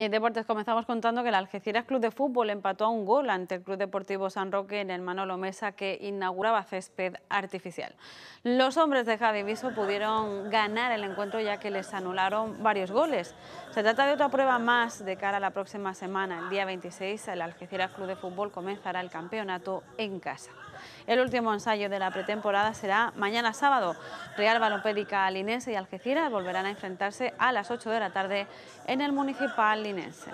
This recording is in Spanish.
en deportes comenzamos contando que el Algeciras Club de Fútbol empató a un gol ante el Club Deportivo San Roque en el Manolo Mesa que inauguraba césped artificial. Los hombres de Javi Viso pudieron ganar el encuentro ya que les anularon varios goles. Se trata de otra prueba más de cara a la próxima semana. El día 26 el Algeciras Club de Fútbol comenzará el campeonato en casa. El último ensayo de la pretemporada será mañana sábado. Real Balopédica Linense y Algeciras volverán a enfrentarse a las 8 de la tarde en el Municipal Linense.